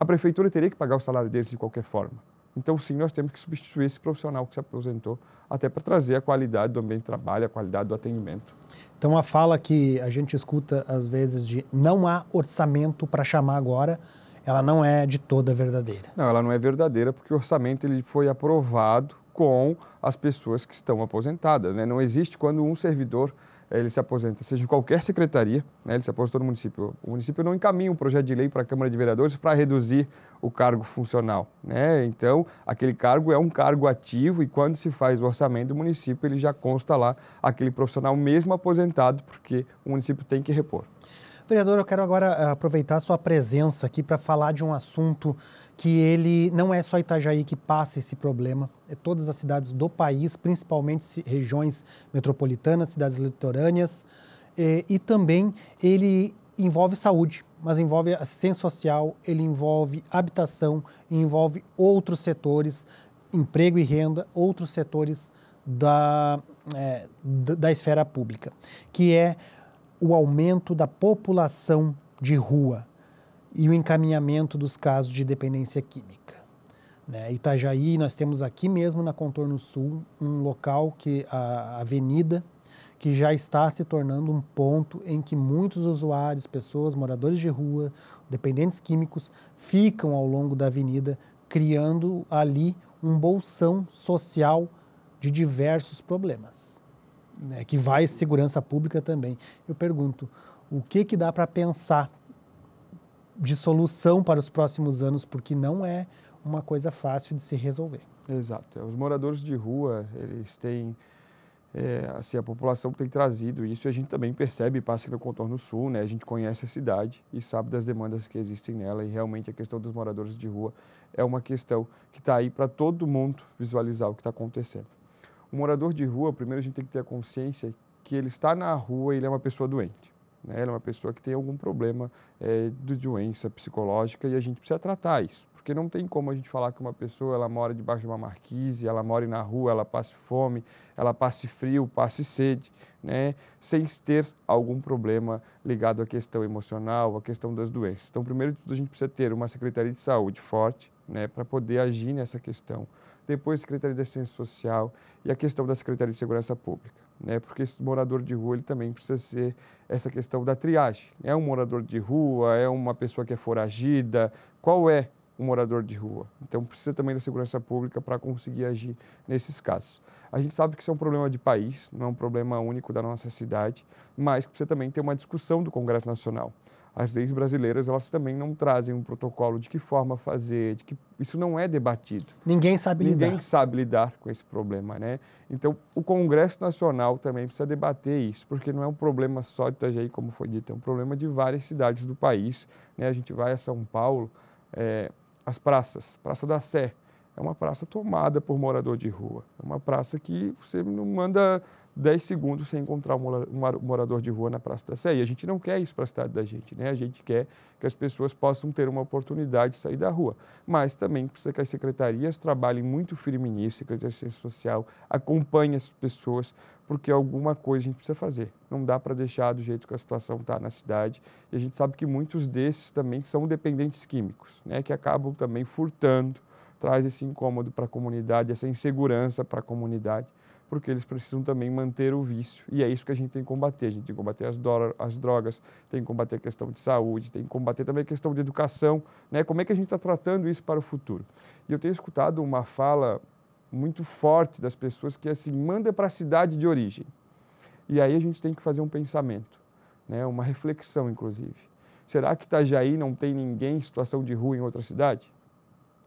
a prefeitura teria que pagar o salário deles de qualquer forma. Então, sim, nós temos que substituir esse profissional que se aposentou, até para trazer a qualidade do ambiente de trabalho, a qualidade do atendimento. Então, a fala que a gente escuta às vezes de não há orçamento para chamar agora, ela não é de toda verdadeira. Não, ela não é verdadeira porque o orçamento ele foi aprovado com as pessoas que estão aposentadas. Né? Não existe quando um servidor ele se aposenta, seja qualquer secretaria, né, ele se aposentou no município. O município não encaminha um projeto de lei para a Câmara de Vereadores para reduzir o cargo funcional. Né? Então, aquele cargo é um cargo ativo e quando se faz o orçamento do município, ele já consta lá aquele profissional mesmo aposentado, porque o município tem que repor. Vereador, eu quero agora eh, aproveitar a sua presença aqui para falar de um assunto que ele não é só Itajaí que passa esse problema, é todas as cidades do país, principalmente regiões metropolitanas, cidades litorâneas, e, é, e também ele envolve saúde, mas envolve assistência social, ele envolve habitação, envolve outros setores, emprego e renda, outros setores da, é, da esfera pública, que é o aumento da população de rua, e o encaminhamento dos casos de dependência química. Né? Itajaí, nós temos aqui mesmo na Contorno Sul um local que a avenida que já está se tornando um ponto em que muitos usuários, pessoas, moradores de rua, dependentes químicos ficam ao longo da avenida, criando ali um bolsão social de diversos problemas, né? que vai segurança pública também. Eu pergunto, o que que dá para pensar de solução para os próximos anos, porque não é uma coisa fácil de se resolver. Exato. É, os moradores de rua, eles têm. É, assim, a população tem trazido isso e a gente também percebe, passa pelo Contorno Sul, né? A gente conhece a cidade e sabe das demandas que existem nela e realmente a questão dos moradores de rua é uma questão que está aí para todo mundo visualizar o que está acontecendo. O morador de rua, primeiro a gente tem que ter a consciência que ele está na rua e ele é uma pessoa doente. Né? Ela é uma pessoa que tem algum problema é, de doença psicológica e a gente precisa tratar isso. Porque não tem como a gente falar que uma pessoa ela mora debaixo de uma marquise, ela mora na rua, ela passe fome, ela passe frio, passe sede, né? sem ter algum problema ligado à questão emocional, à questão das doenças. Então, primeiro de tudo, a gente precisa ter uma Secretaria de Saúde forte né? para poder agir nessa questão depois Secretaria de Assistência Social e a questão da Secretaria de Segurança Pública, né? Porque esse morador de rua ele também precisa ser essa questão da triagem. É um morador de rua, é uma pessoa que é foragida, qual é o morador de rua? Então precisa também da segurança pública para conseguir agir nesses casos. A gente sabe que isso é um problema de país, não é um problema único da nossa cidade, mas precisa também ter uma discussão do Congresso Nacional as leis brasileiras elas também não trazem um protocolo de que forma fazer, de que isso não é debatido. Ninguém sabe Ninguém lidar. Ninguém sabe lidar com esse problema, né? Então, o Congresso Nacional também precisa debater isso, porque não é um problema só de Itajaí, como foi dito, é um problema de várias cidades do país, né? A gente vai a São Paulo, é, as praças, Praça da Sé, é uma praça tomada por morador de rua, é uma praça que você não manda 10 segundos sem encontrar um morador de rua na Praça da Sé. E a gente não quer isso para a cidade da gente, né? A gente quer que as pessoas possam ter uma oportunidade de sair da rua. Mas também precisa que as secretarias trabalhem muito firme nisso, Secretaria de assistência Social, acompanhe as pessoas, porque alguma coisa a gente precisa fazer. Não dá para deixar do jeito que a situação está na cidade. E a gente sabe que muitos desses também são dependentes químicos, né? Que acabam também furtando, traz esse incômodo para a comunidade, essa insegurança para a comunidade porque eles precisam também manter o vício. E é isso que a gente tem que combater. A gente tem que combater as, as drogas, tem que combater a questão de saúde, tem que combater também a questão de educação. Né? Como é que a gente está tratando isso para o futuro? E eu tenho escutado uma fala muito forte das pessoas que é assim, manda para a cidade de origem. E aí a gente tem que fazer um pensamento, né? uma reflexão, inclusive. Será que Itajaí não tem ninguém em situação de rua em outra cidade?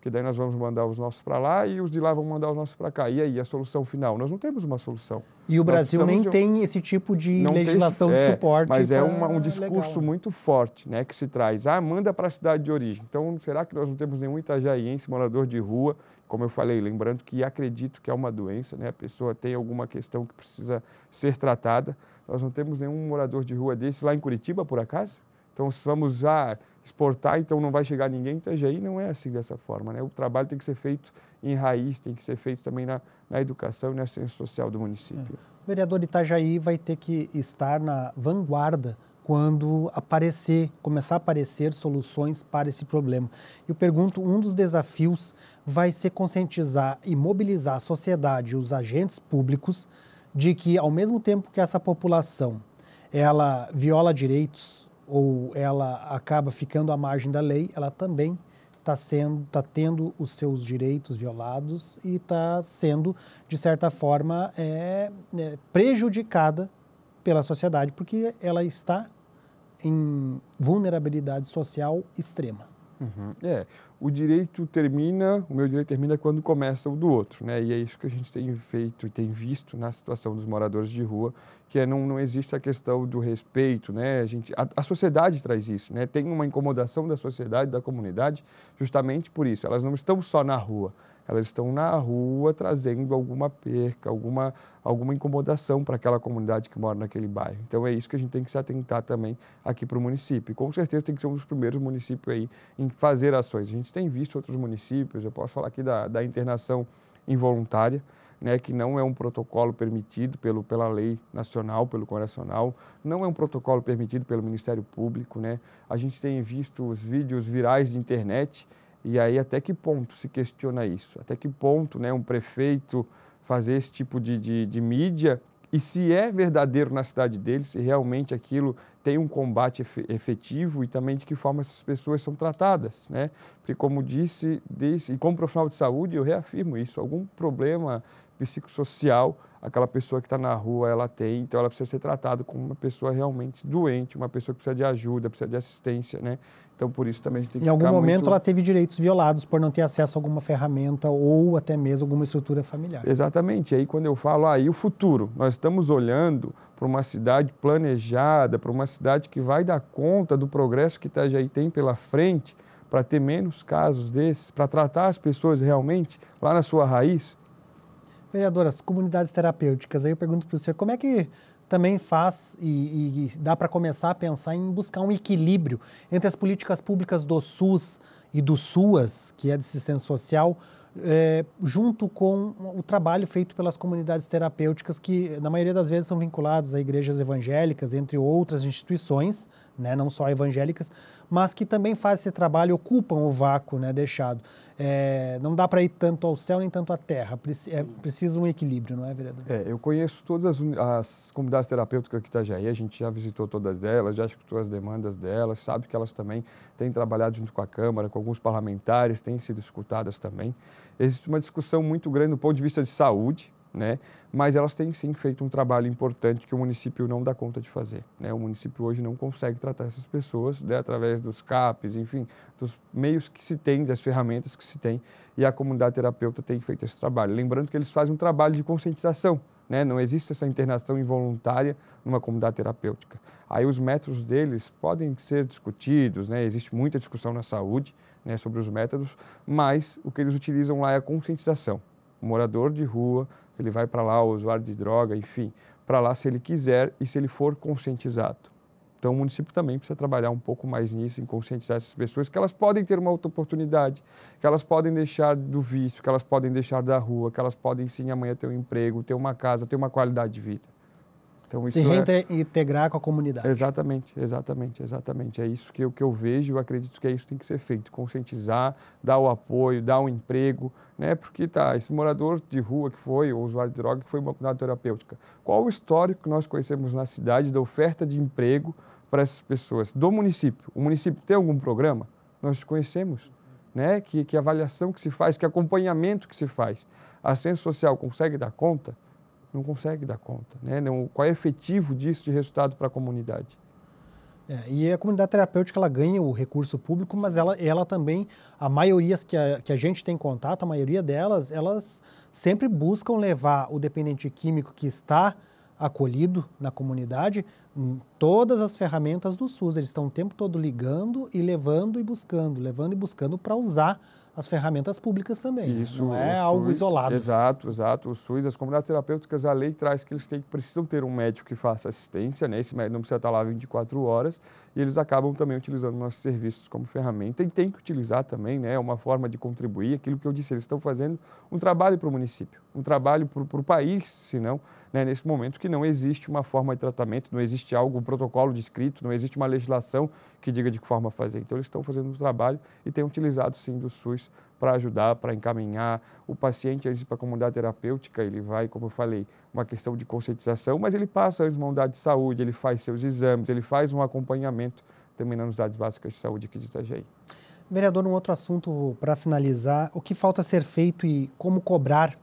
porque daí nós vamos mandar os nossos para lá e os de lá vão mandar os nossos para cá. E aí, a solução final? Nós não temos uma solução. E o Brasil nem um... tem esse tipo de não legislação tem, é, de suporte. Mas é uma, um discurso legal. muito forte né, que se traz. Ah, manda para a cidade de origem. Então, será que nós não temos nenhum itajaiense, morador de rua? Como eu falei, lembrando que acredito que é uma doença, né? a pessoa tem alguma questão que precisa ser tratada. Nós não temos nenhum morador de rua desse lá em Curitiba, por acaso? Então, se vamos ah, exportar, então não vai chegar ninguém, Itajaí então, não é assim dessa forma. Né? O trabalho tem que ser feito em raiz, tem que ser feito também na, na educação e na ciência social do município. É. O vereador Itajaí vai ter que estar na vanguarda quando aparecer, começar a aparecer soluções para esse problema. Eu pergunto, um dos desafios vai ser conscientizar e mobilizar a sociedade os agentes públicos de que ao mesmo tempo que essa população ela viola direitos, ou ela acaba ficando à margem da lei, ela também está sendo tá tendo os seus direitos violados e está sendo de certa forma é, é, prejudicada pela sociedade porque ela está em vulnerabilidade social extrema. Uhum. É, o direito termina, o meu direito termina quando começa o do outro, né? E é isso que a gente tem feito e tem visto na situação dos moradores de rua, que é não, não existe a questão do respeito, né? A, gente, a, a sociedade traz isso, né? Tem uma incomodação da sociedade, da comunidade, justamente por isso. Elas não estão só na rua, elas estão na rua trazendo alguma perca, alguma, alguma incomodação para aquela comunidade que mora naquele bairro. Então é isso que a gente tem que se atentar também aqui para o município. Com certeza tem que ser um dos primeiros municípios aí em fazer ações. A gente tem visto outros municípios, eu posso falar aqui da, da internação involuntária, né, que não é um protocolo permitido pelo, pela lei nacional, pelo convencional, não é um protocolo permitido pelo Ministério Público. Né? A gente tem visto os vídeos virais de internet e aí até que ponto se questiona isso? Até que ponto né, um prefeito fazer esse tipo de, de, de mídia e se é verdadeiro na cidade dele, se realmente aquilo tem um combate efetivo e também de que forma essas pessoas são tratadas, né? Porque como disse, disse e como profissional de saúde eu reafirmo isso, algum problema psicossocial aquela pessoa que está na rua ela tem, então ela precisa ser tratada como uma pessoa realmente doente, uma pessoa que precisa de ajuda, precisa de assistência, né? Então por isso também a gente tem que Em algum momento muito... ela teve direitos violados por não ter acesso a alguma ferramenta ou até mesmo alguma estrutura familiar. Exatamente. Aí quando eu falo aí ah, o futuro, nós estamos olhando para uma cidade planejada, para uma cidade que vai dar conta do progresso que aí tem pela frente, para ter menos casos desses, para tratar as pessoas realmente lá na sua raiz. Vereadora, as comunidades terapêuticas, aí eu pergunto para o senhor, como é que também faz e, e dá para começar a pensar em buscar um equilíbrio entre as políticas públicas do SUS e do SUAS, que é de assistência social, é, junto com o trabalho feito pelas comunidades terapêuticas, que na maioria das vezes são vinculadas a igrejas evangélicas, entre outras instituições, né, não só evangélicas, mas que também fazem esse trabalho, ocupam o vácuo né, deixado. É, não dá para ir tanto ao céu nem tanto à terra, é, precisa um equilíbrio, não é, vereador? É, eu conheço todas as, as comunidades terapêuticas aqui de Itajaí, a gente já visitou todas elas, já escutou as demandas delas, sabe que elas também têm trabalhado junto com a Câmara, com alguns parlamentares, têm sido escutadas também. Existe uma discussão muito grande do ponto de vista de saúde, né? Mas elas têm sim feito um trabalho importante que o município não dá conta de fazer, né? O município hoje não consegue tratar essas pessoas né? através dos CAPs, enfim, dos meios que se tem, das ferramentas que se tem, e a comunidade terapeuta tem feito esse trabalho. Lembrando que eles fazem um trabalho de conscientização, né? Não existe essa internação involuntária numa comunidade terapêutica. Aí os métodos deles podem ser discutidos, né? Existe muita discussão na saúde, né, sobre os métodos, mas o que eles utilizam lá é a conscientização. O morador de rua, ele vai para lá, o usuário de droga, enfim, para lá se ele quiser e se ele for conscientizado. Então o município também precisa trabalhar um pouco mais nisso, em conscientizar essas pessoas que elas podem ter uma outra oportunidade, que elas podem deixar do vício, que elas podem deixar da rua, que elas podem sim amanhã ter um emprego, ter uma casa, ter uma qualidade de vida. Então, Se é reintegrar é... com a comunidade. Exatamente, exatamente, exatamente. É isso que eu, que eu vejo, e acredito que é isso que tem que ser feito. Conscientizar, dar o apoio, dar o um emprego, né? Porque tá, esse morador de rua que foi, ou usuário de droga, que foi uma comunidade terapêutica. Qual o histórico que nós conhecemos na cidade da oferta de emprego para essas pessoas? Do município. O município tem algum programa? Nós conhecemos. Né? Que, que avaliação que se faz, que acompanhamento que se faz. A assistência social consegue dar conta? não consegue dar conta. Né? qual é o efetivo disso de resultado para a comunidade? É, e a comunidade terapêutica ela ganha o recurso público, mas ela, ela também, a maioria que a, que a gente tem contato, a maioria delas, elas sempre buscam levar o dependente químico que está acolhido na comunidade hum, todas as ferramentas do SUS. Eles estão o tempo todo ligando e levando e buscando, levando e buscando para usar as ferramentas públicas também. Né? Isso, não é algo isolado. Exato, exato. O SUS, as comunidades terapêuticas, a lei traz que eles têm, precisam ter um médico que faça assistência, né? Esse médico não precisa estar lá 24 horas, e eles acabam também utilizando nossos serviços como ferramenta e tem que utilizar também, né, uma forma de contribuir, aquilo que eu disse, eles estão fazendo um trabalho para o município, um trabalho para o país, senão né, nesse momento que não existe uma forma de tratamento, não existe algo, um protocolo descrito, não existe uma legislação que diga de que forma fazer. Então eles estão fazendo um trabalho e têm utilizado sim do SUS para ajudar, para encaminhar. O paciente, às para a comunidade terapêutica, ele vai, como eu falei, uma questão de conscientização, mas ele passa as mãos de saúde, ele faz seus exames, ele faz um acompanhamento também nas unidades básicas de saúde aqui de Itajaí. Vereador, um outro assunto para finalizar: o que falta ser feito e como cobrar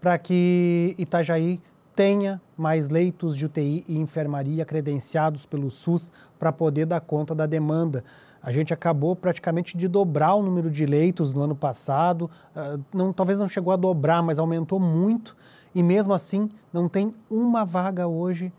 para que Itajaí tenha mais leitos de UTI e enfermaria credenciados pelo SUS para poder dar conta da demanda? a gente acabou praticamente de dobrar o número de leitos no ano passado. Ah, não, talvez não chegou a dobrar, mas aumentou muito. E mesmo assim, não tem uma vaga hoje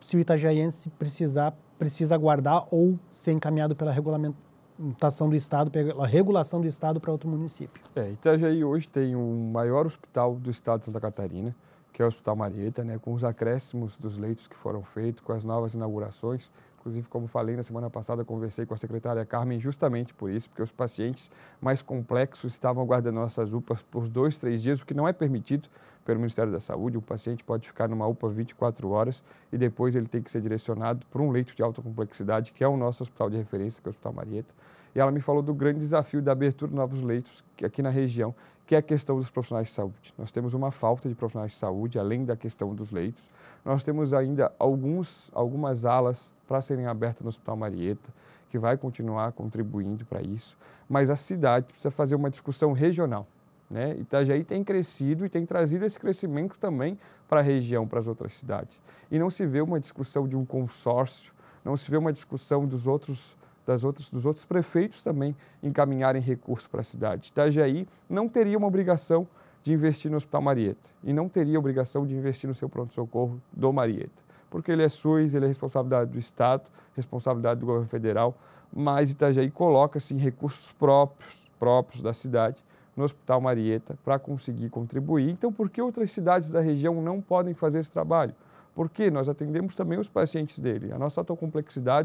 se o itagiaense precisar, precisa aguardar ou ser encaminhado pela regulamentação do Estado, pela regulação do Estado para outro município. É, Itajaí hoje tem o maior hospital do Estado de Santa Catarina, que é o Hospital Marieta, né, com os acréscimos dos leitos que foram feitos, com as novas inaugurações. Inclusive, como falei na semana passada, conversei com a secretária Carmen justamente por isso, porque os pacientes mais complexos estavam guardando nossas UPAs por dois, três dias, o que não é permitido pelo Ministério da Saúde. O paciente pode ficar numa UPA 24 horas e depois ele tem que ser direcionado para um leito de alta complexidade, que é o nosso hospital de referência, que é o Hospital Marieta. E ela me falou do grande desafio da abertura de novos leitos aqui na região, que é a questão dos profissionais de saúde. Nós temos uma falta de profissionais de saúde, além da questão dos leitos nós temos ainda alguns, algumas alas para serem abertas no Hospital Marieta, que vai continuar contribuindo para isso, mas a cidade precisa fazer uma discussão regional. Né? Itajaí tem crescido e tem trazido esse crescimento também para a região, para as outras cidades. E não se vê uma discussão de um consórcio, não se vê uma discussão dos outros das outras, dos outros prefeitos também encaminharem recursos para a cidade. Itajaí não teria uma obrigação de investir no Hospital Marieta e não teria obrigação de investir no seu pronto-socorro do Marieta, porque ele é SUS, ele é responsabilidade do Estado, responsabilidade do governo federal, mas Itajaí coloca-se em recursos próprios, próprios da cidade no Hospital Marieta para conseguir contribuir. Então, por que outras cidades da região não podem fazer esse trabalho? porque nós atendemos também os pacientes dele. A nossa autocomplexidade,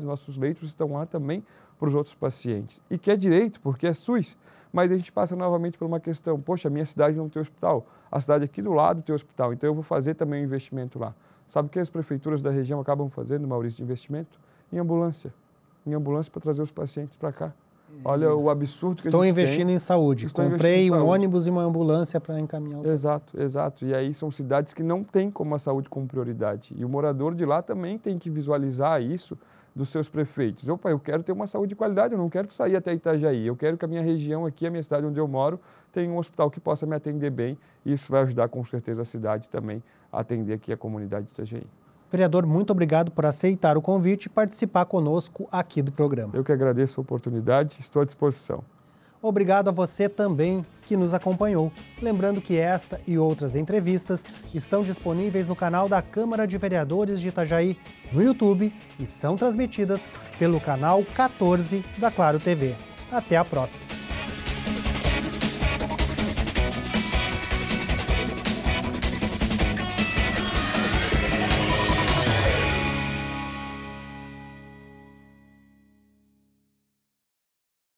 complexidade, nossos leitos estão lá também para os outros pacientes. E que é direito, porque é SUS, mas a gente passa novamente por uma questão, poxa, a minha cidade não tem hospital, a cidade aqui do lado tem hospital, então eu vou fazer também um investimento lá. Sabe o que as prefeituras da região acabam fazendo, Maurício, de investimento? Em ambulância. Em ambulância para trazer os pacientes para cá. Olha o absurdo que Estou a gente investindo tem. em saúde. Estou Comprei um saúde. ônibus e uma ambulância para encaminhar o Exato, exato. E aí são cidades que não têm como a saúde como prioridade. E o morador de lá também tem que visualizar isso dos seus prefeitos. Opa, eu quero ter uma saúde de qualidade, eu não quero sair até Itajaí. Eu quero que a minha região aqui, a minha cidade onde eu moro, tenha um hospital que possa me atender bem. E isso vai ajudar com certeza a cidade também a atender aqui a comunidade de Itajaí. Vereador, muito obrigado por aceitar o convite e participar conosco aqui do programa. Eu que agradeço a oportunidade, estou à disposição. Obrigado a você também que nos acompanhou. Lembrando que esta e outras entrevistas estão disponíveis no canal da Câmara de Vereadores de Itajaí no YouTube e são transmitidas pelo canal 14 da Claro TV. Até a próxima!